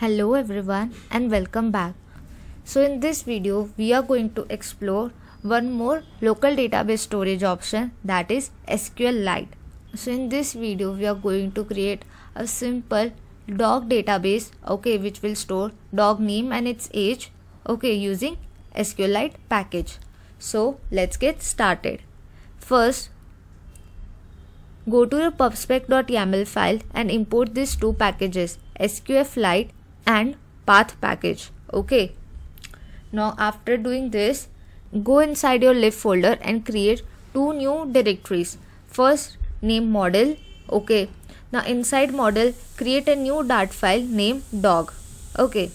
Hello everyone and welcome back. So in this video we are going to explore one more local database storage option that is SQLite. So in this video we are going to create a simple dog database okay which will store dog name and its age okay using SQLite package. So let's get started. First go to your pubspec.yaml file and import these two packages SQFLite and path package okay now after doing this go inside your lib folder and create two new directories first name model okay now inside model create a new dart file named dog okay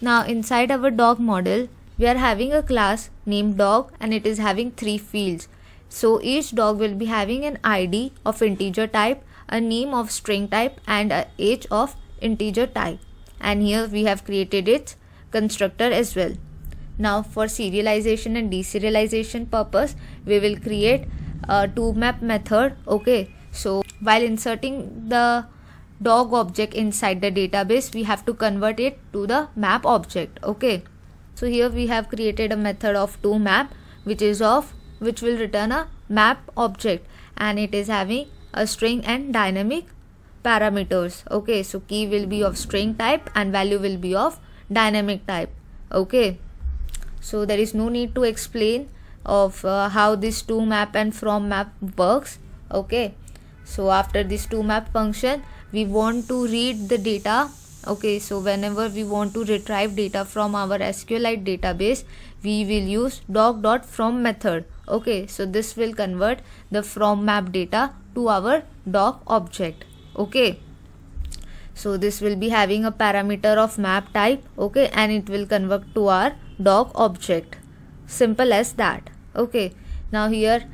now inside our dog model we are having a class named dog and it is having three fields so each dog will be having an id of integer type a name of string type and a age of integer type and here we have created its constructor as well. Now for serialization and deserialization purpose we will create a to map method okay so while inserting the dog object inside the database we have to convert it to the map object okay so here we have created a method of to map which is of which will return a map object and it is having a string and dynamic parameters okay so key will be of string type and value will be of dynamic type okay so there is no need to explain of uh, how this to map and from map works okay so after this to map function we want to read the data okay so whenever we want to retrieve data from our sqlite database we will use doc dot from method okay so this will convert the from map data to our doc object okay so this will be having a parameter of map type okay and it will convert to our doc object simple as that okay now here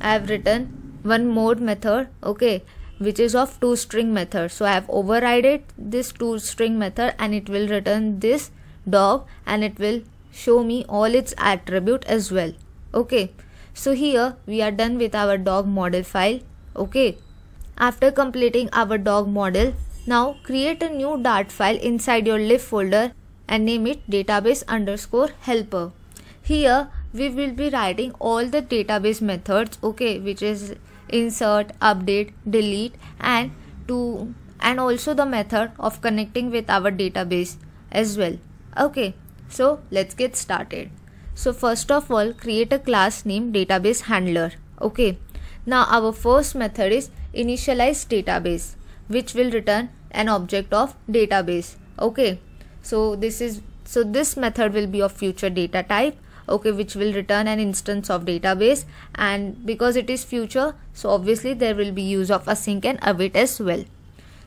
i have written one mode method okay which is of two string method so i have overrided this two string method and it will return this dog and it will show me all its attribute as well okay so here we are done with our dog model file okay after completing our dog model, now create a new Dart file inside your lib folder and name it database underscore helper. Here we will be writing all the database methods okay which is insert, update, delete and to and also the method of connecting with our database as well. Okay so let's get started. So first of all create a class named database handler okay. Now our first method is initialize database which will return an object of database okay so this is so this method will be of future data type okay which will return an instance of database and because it is future so obviously there will be use of async and await as well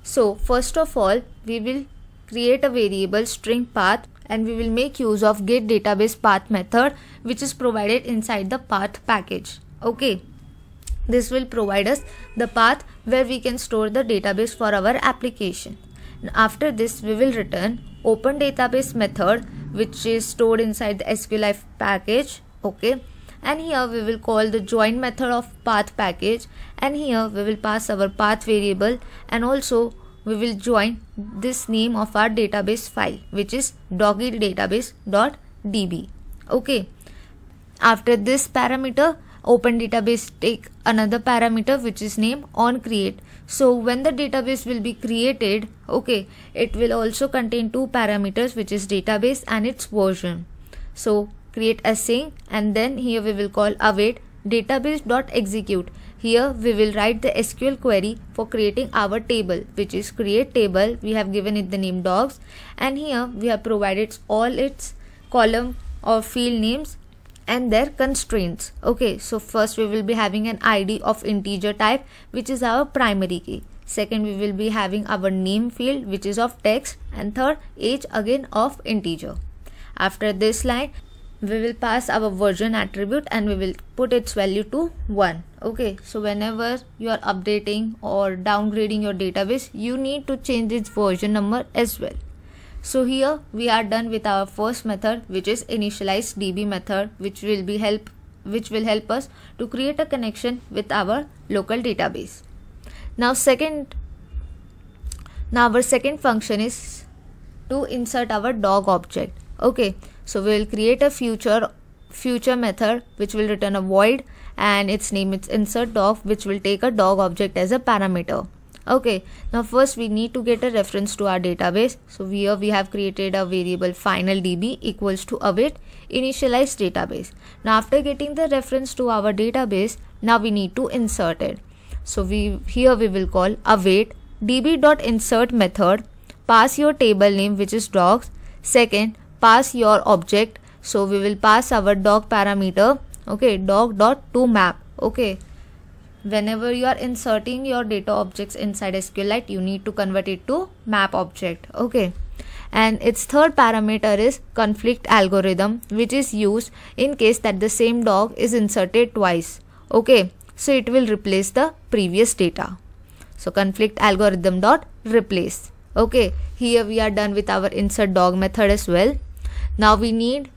so first of all we will create a variable string path and we will make use of get database path method which is provided inside the path package okay this will provide us the path where we can store the database for our application. And after this, we will return open database method which is stored inside the SQLite package. Okay. And here we will call the join method of path package and here we will pass our path variable and also we will join this name of our database file which is doggy database.db. Okay. After this parameter, open database take another parameter which is name on create so when the database will be created okay it will also contain two parameters which is database and its version so create a sing and then here we will call await database dot execute here we will write the sql query for creating our table which is create table we have given it the name dogs and here we have provided all its column or field names and their constraints okay so first we will be having an id of integer type which is our primary key second we will be having our name field which is of text and third age again of integer after this line we will pass our version attribute and we will put its value to 1 okay so whenever you are updating or downgrading your database you need to change its version number as well so here we are done with our first method which is initialize DB method which will be help which will help us to create a connection with our local database. Now second now our second function is to insert our dog object. Okay, so we will create a future future method which will return a void and its name is insert dog which will take a dog object as a parameter okay now first we need to get a reference to our database so here uh, we have created a variable final db equals to await initialize database now after getting the reference to our database now we need to insert it so we here we will call await db.insert method pass your table name which is dogs second pass your object so we will pass our dog parameter okay dog dot to map okay whenever you are inserting your data objects inside SQLite, you need to convert it to map object. Okay. And its third parameter is conflict algorithm, which is used in case that the same dog is inserted twice. Okay. So it will replace the previous data. So conflict algorithm dot replace. Okay. Here we are done with our insert dog method as well. Now we need,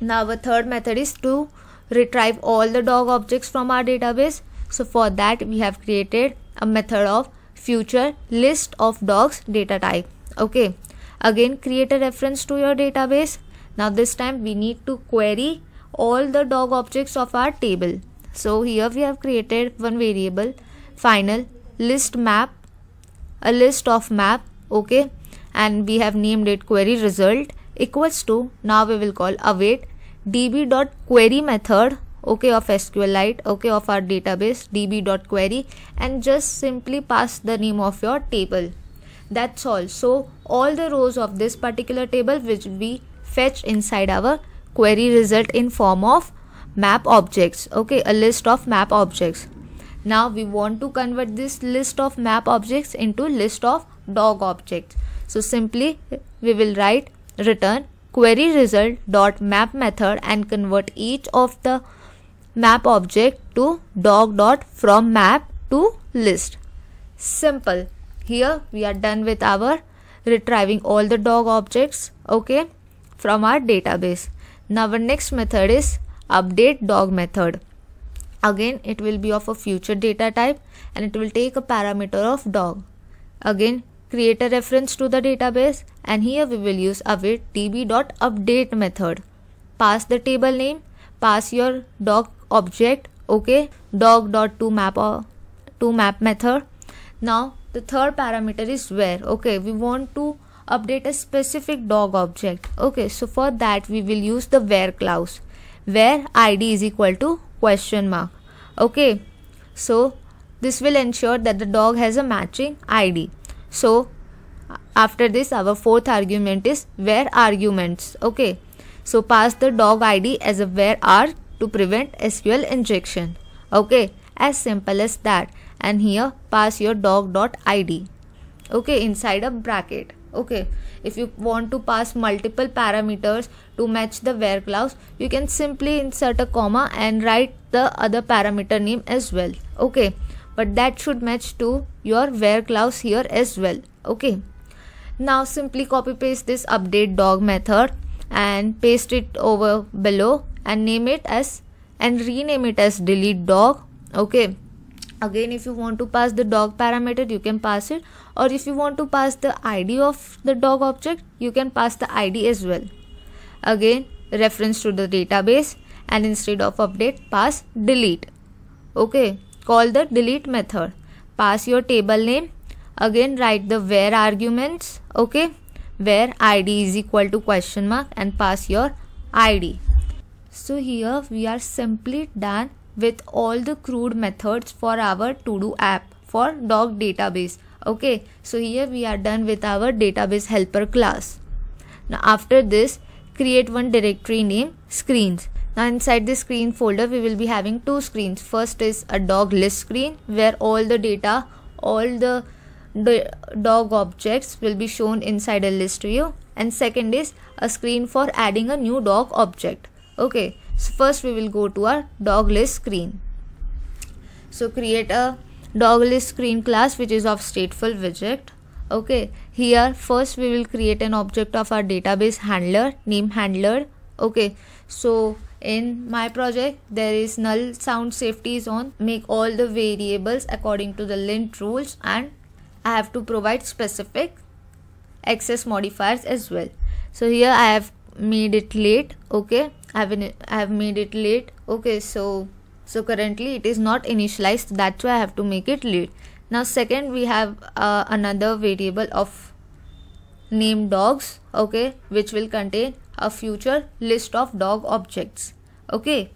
now our third method is to retrieve all the dog objects from our database so for that we have created a method of future list of dogs data type. Okay. Again create a reference to your database. Now this time we need to query all the dog objects of our table. So here we have created one variable final list map a list of map okay and we have named it query result equals to now we will call await db.query method okay of SQLite, okay of our database, db.query and just simply pass the name of your table. That's all. So all the rows of this particular table which we fetch inside our query result in form of map objects. Okay, a list of map objects. Now we want to convert this list of map objects into list of dog objects. So simply we will write return query result dot map method and convert each of the map object to dog dot from map to list. Simple. Here we are done with our retrieving all the dog objects okay from our database. Now our next method is update dog method. Again it will be of a future data type and it will take a parameter of dog. Again create a reference to the database and here we will use await db.update method. Pass the table name, pass your dog object okay dog dot to map or to map method now the third parameter is where okay we want to update a specific dog object okay so for that we will use the where clause where id is equal to question mark okay so this will ensure that the dog has a matching id so after this our fourth argument is where arguments okay so pass the dog id as a where arg to prevent SQL injection. Okay, as simple as that. And here pass your dog.id. Okay, inside a bracket. Okay, if you want to pass multiple parameters to match the where clause, you can simply insert a comma and write the other parameter name as well. Okay, but that should match to your where clause here as well. Okay, now simply copy paste this update dog method and paste it over below and name it as and rename it as delete dog okay again if you want to pass the dog parameter you can pass it or if you want to pass the id of the dog object you can pass the id as well again reference to the database and instead of update pass delete okay call the delete method pass your table name again write the where arguments okay where id is equal to question mark and pass your id so here we are simply done with all the crude methods for our to do app for dog database okay so here we are done with our database helper class now after this create one directory name screens now inside the screen folder we will be having two screens first is a dog list screen where all the data all the dog objects will be shown inside a list view and second is a screen for adding a new dog object okay so first we will go to our dog list screen so create a dog list screen class which is of stateful widget okay here first we will create an object of our database handler name handler okay so in my project there is null sound safety is on make all the variables according to the lint rules and i have to provide specific access modifiers as well so here i have made it late okay I've, I've made it late. Okay, so, so currently it is not initialized. That's why I have to make it late. Now second, we have uh, another variable of name dogs. Okay, which will contain a future list of dog objects. Okay.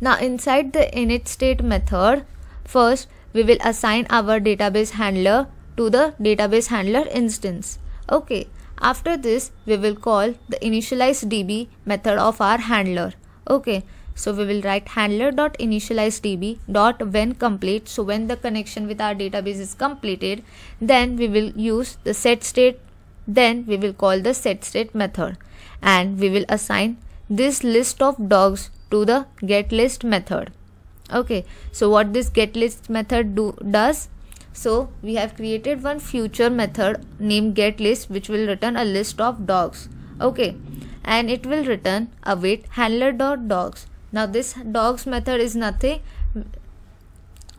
Now inside the init state method, first we will assign our database handler to the database handler instance. Okay. After this, we will call the initialize DB method of our handler. Okay, so we will write handler dot dot when complete. So when the connection with our database is completed, then we will use the set state. Then we will call the set state method and we will assign this list of dogs to the get list method okay so what this get list method do does so we have created one future method named getList which will return a list of dogs. Okay. And it will return await handler dot dogs. Now this dogs method is nothing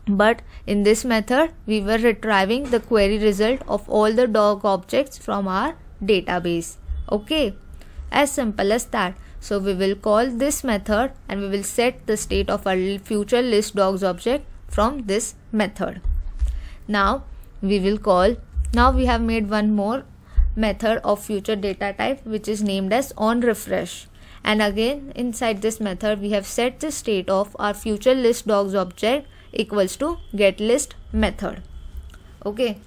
but in this method we were retrieving the query result of all the dog objects from our database. Okay. As simple as that. So we will call this method and we will set the state of our future list dogs object from this method now we will call now we have made one more method of future data type which is named as on refresh and again inside this method we have set the state of our future list dogs object equals to get list method okay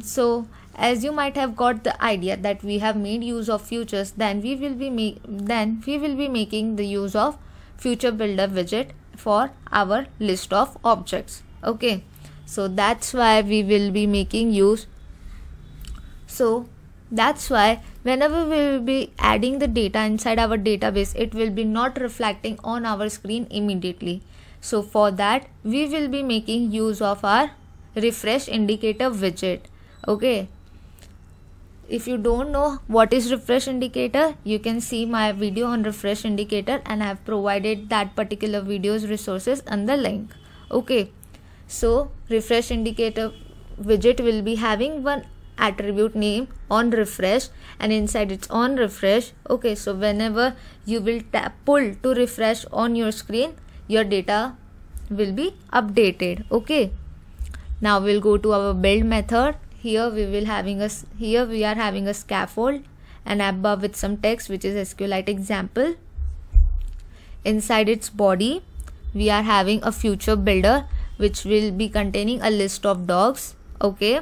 so as you might have got the idea that we have made use of futures then we will be make then we will be making the use of future builder widget for our list of objects okay so that's why we will be making use so that's why whenever we will be adding the data inside our database it will be not reflecting on our screen immediately so for that we will be making use of our refresh indicator widget okay if you don't know what is refresh indicator you can see my video on refresh indicator and i have provided that particular video's resources and the link okay so refresh indicator widget will be having one attribute name on refresh and inside it's on refresh okay so whenever you will tap pull to refresh on your screen your data will be updated okay now we'll go to our build method here we will having us here we are having a scaffold and above with some text which is sqlite example inside its body we are having a future builder which will be containing a list of dogs okay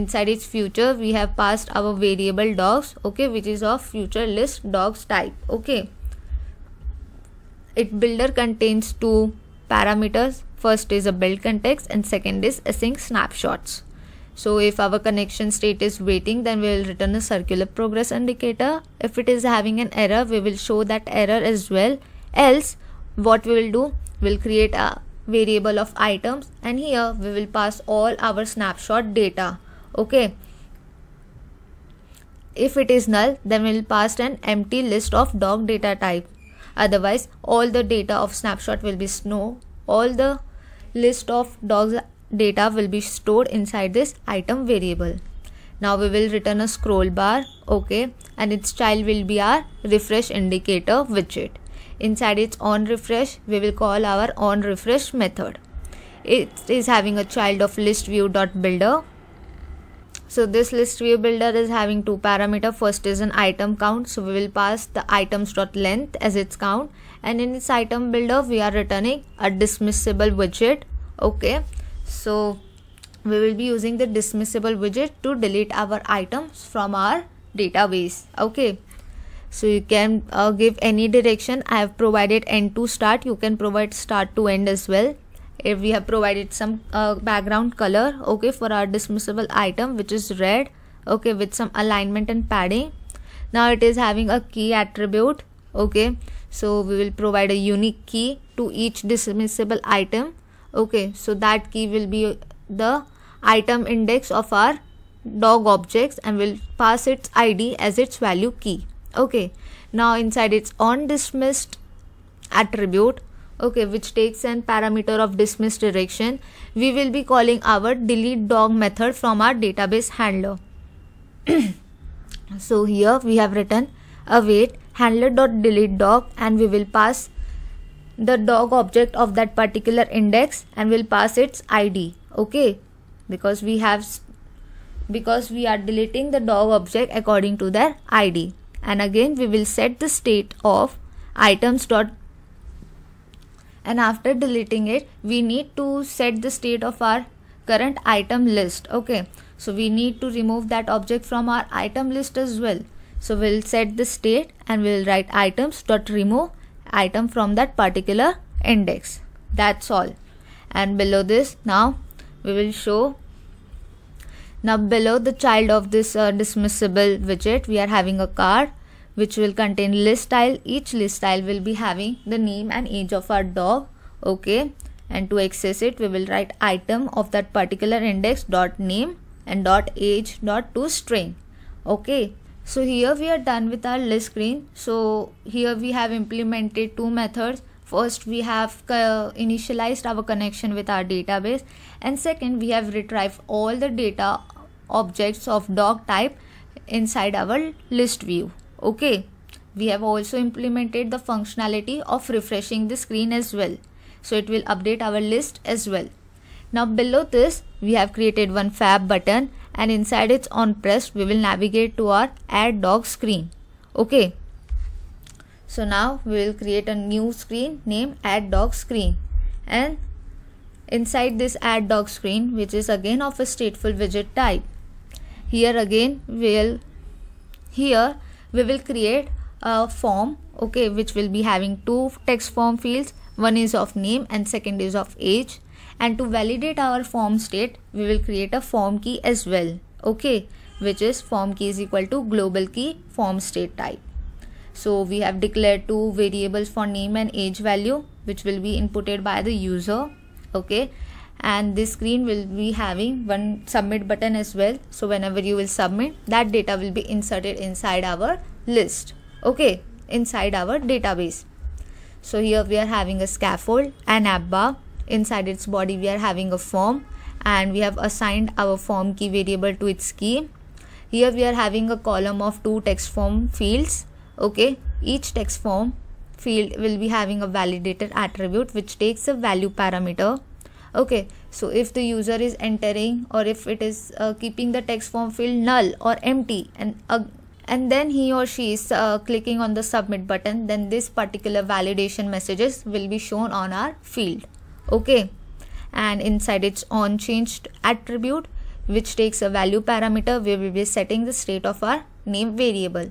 inside its future we have passed our variable dogs okay which is of future list dogs type okay it builder contains two parameters first is a build context and second is async snapshots so if our connection state is waiting then we will return a circular progress indicator if it is having an error we will show that error as well else what we will do we'll create a variable of items and here we will pass all our snapshot data okay if it is null then we will pass an empty list of dog data type otherwise all the data of snapshot will be snow all the list of dogs data will be stored inside this item variable now we will return a scroll bar okay and its child will be our refresh indicator widget inside its on refresh we will call our on refresh method it is having a child of list view dot builder so this list view builder is having two parameter first is an item count so we will pass the items dot length as its count and in its item builder we are returning a dismissible widget okay so we will be using the dismissible widget to delete our items from our database okay so you can uh, give any direction i have provided end to start you can provide start to end as well if we have provided some uh, background color okay for our dismissible item which is red okay with some alignment and padding now it is having a key attribute okay so we will provide a unique key to each dismissible item okay so that key will be the item index of our dog objects and will pass its id as its value key okay now inside its on dismissed attribute okay which takes an parameter of dismissed direction we will be calling our delete dog method from our database handler so here we have written await handler dot dog and we will pass the dog object of that particular index and will pass its id okay because we have because we are deleting the dog object according to their id and again we will set the state of items dot and after deleting it we need to set the state of our current item list okay so we need to remove that object from our item list as well so we'll set the state and we'll write items dot remove item from that particular index that's all and below this now we will show now below the child of this uh, dismissible widget, we are having a card which will contain list style. Each list style will be having the name and age of our dog. Okay. And to access it, we will write item of that particular index dot name and dot age dot to string. Okay. So here we are done with our list screen. So here we have implemented two methods first we have uh, initialized our connection with our database and second we have retrieved all the data objects of dog type inside our list view. Okay. We have also implemented the functionality of refreshing the screen as well. So it will update our list as well. Now below this we have created one fab button and inside its on press we will navigate to our add dog screen. Okay. So now we will create a new screen named add dog screen and inside this add dog screen which is again of a stateful widget type here again we'll here we will create a form okay which will be having two text form fields one is of name and second is of age and to validate our form state we will create a form key as well okay which is form key is equal to global key form state type so we have declared two variables for name and age value which will be inputted by the user okay and this screen will be having one submit button as well so whenever you will submit that data will be inserted inside our list okay inside our database so here we are having a scaffold an app bar inside its body we are having a form and we have assigned our form key variable to its key here we are having a column of two text form fields okay each text form field will be having a validated attribute which takes a value parameter okay so if the user is entering or if it is uh, keeping the text form field null or empty and uh, and then he or she is uh, clicking on the submit button then this particular validation messages will be shown on our field okay and inside its on changed attribute which takes a value parameter we will be setting the state of our name variable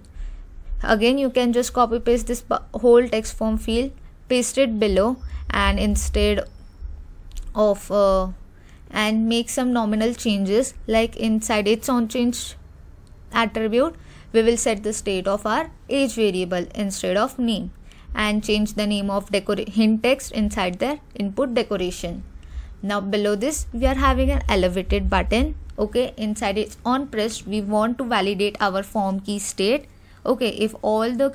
again you can just copy paste this whole text form field paste it below and instead of uh, and make some nominal changes like inside its on change attribute we will set the state of our age variable instead of name and change the name of hint text inside the input decoration now below this we are having an elevated button okay inside its on press we want to validate our form key state okay if all the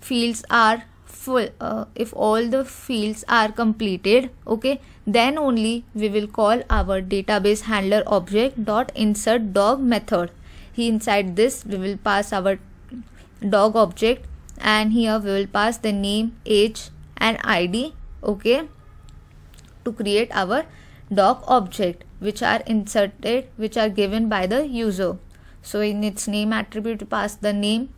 fields are full uh, if all the fields are completed okay then only we will call our database handler object dot insert dog method Here inside this we will pass our dog object and here we will pass the name age and id okay to create our dog object which are inserted which are given by the user so in its name attribute pass the name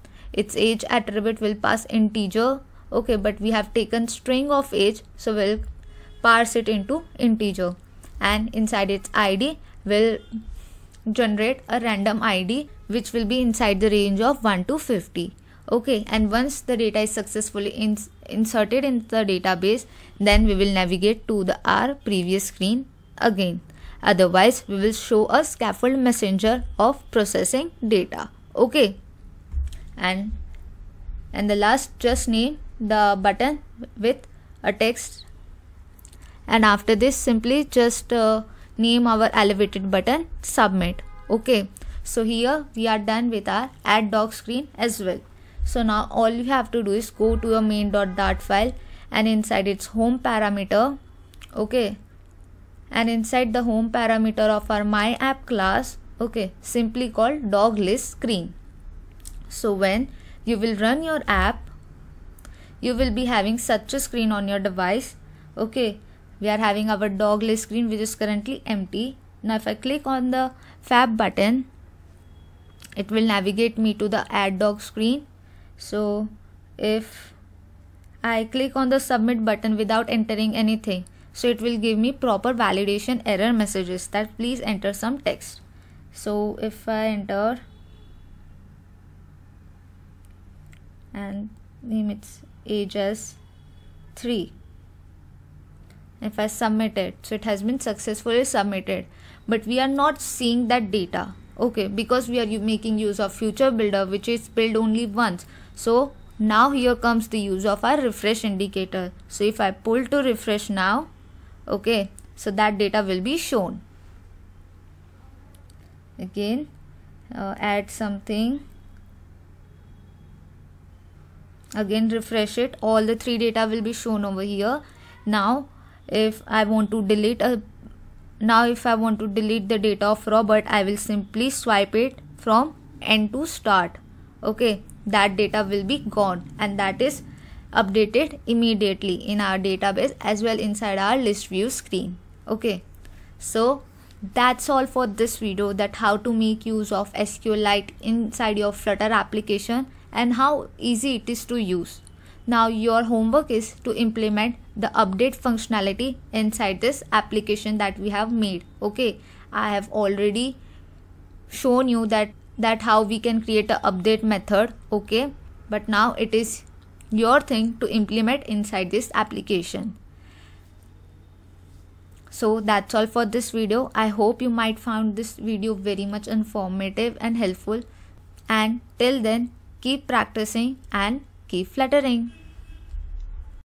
its age attribute will pass integer okay but we have taken string of age so we'll parse it into integer and inside its id will generate a random id which will be inside the range of 1 to 50 okay and once the data is successfully ins inserted in the database then we will navigate to the our previous screen again otherwise we will show a scaffold messenger of processing data okay and and the last just name the button with a text and after this simply just uh, name our elevated button submit okay so here we are done with our add dog screen as well so now all you have to do is go to your main.dart file and inside its home parameter okay and inside the home parameter of our my app class okay simply called dog list screen so when you will run your app you will be having such a screen on your device okay we are having our dog list screen which is currently empty now if i click on the fab button it will navigate me to the add dog screen so if i click on the submit button without entering anything so it will give me proper validation error messages that please enter some text so if i enter and name it's Ages 3 if I submit it so it has been successfully submitted but we are not seeing that data okay because we are making use of future builder which is built only once so now here comes the use of our refresh indicator so if I pull to refresh now okay so that data will be shown again uh, add something again refresh it all the three data will be shown over here now if i want to delete a now if i want to delete the data of robert i will simply swipe it from end to start okay that data will be gone and that is updated immediately in our database as well inside our list view screen okay so that's all for this video that how to make use of sqlite inside your flutter application and how easy it is to use. Now your homework is to implement the update functionality inside this application that we have made. Okay, I have already shown you that that how we can create a update method. Okay, but now it is your thing to implement inside this application. So that's all for this video. I hope you might found this video very much informative and helpful. And till then, keep practicing and keep fluttering.